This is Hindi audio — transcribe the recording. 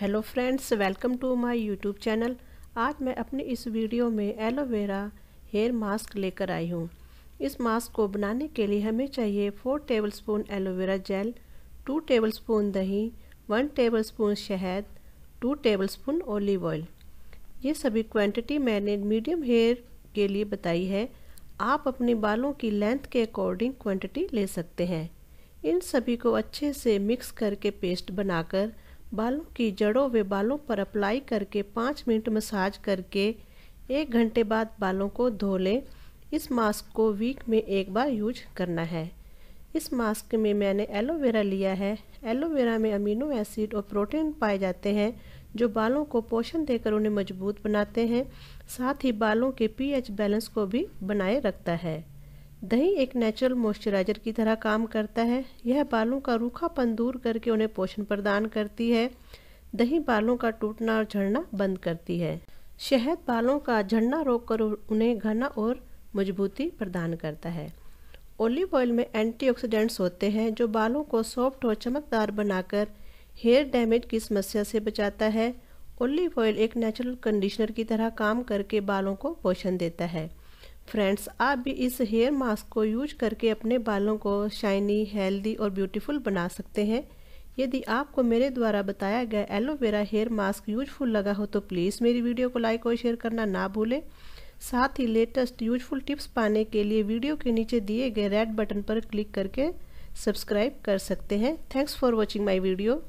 hello friends welcome to my YouTube channel आज मैं अपने इस वीडियो में एलोवेरा हेयर मास्क लेकर आई हूँ इस मास्क को बनाने के लिए हमें चाहिए four tablespoon aloe vera gel two tablespoon दही वन टेबलस्पून शहद टू टेबलस्पून ओलिव ऑयल ये सभी क्वांटिटी मैंने मीडियम हेयर के लिए बताई है आप अपने बालों की लेंथ के अकॉर्डिंग क्वान्टिटी ले सकते हैं इन सभी को अच्छे से मिक्स करके पेस्ट बनाकर बालों की जड़ों वे बालों पर अप्लाई करके पाँच मिनट मसाज करके एक घंटे बाद बालों को धो लें इस मास्क को वीक में एक बार यूज करना है इस मास्क में मैंने एलोवेरा लिया है एलोवेरा में अमीनो एसिड और प्रोटीन पाए जाते हैं जो बालों को पोषण देकर उन्हें मजबूत बनाते हैं साथ ही बालों के पीएच बैलेंस को भी बनाए रखता है दही एक नेचुरल मॉइस्चराइजर की तरह काम करता है यह बालों का रूखापन दूर करके उन्हें पोषण प्रदान करती है दही बालों का टूटना और झड़ना बंद करती है शहद बालों का झड़ना रोककर उन्हें घना और मजबूती प्रदान करता है ओलिव ऑयल में एंटीऑक्सीडेंट्स होते हैं जो बालों को सॉफ्ट और चमकदार बनाकर हेयर डैमेज की समस्या से बचाता है ओलिव ऑयल एक नेचुरल कंडीशनर की तरह काम करके बालों को पोषण देता है फ्रेंड्स आप भी इस हेयर मास्क को यूज करके अपने बालों को शाइनी हेल्दी और ब्यूटीफुल बना सकते हैं यदि आपको मेरे द्वारा बताया गया एलोवेरा हेयर मास्क यूजफुल लगा हो तो प्लीज़ मेरी वीडियो को लाइक और शेयर करना ना भूलें साथ ही लेटेस्ट यूजफुल टिप्स पाने के लिए वीडियो के नीचे दिए गए रेड बटन पर क्लिक करके सब्सक्राइब कर सकते हैं thanks for watching my video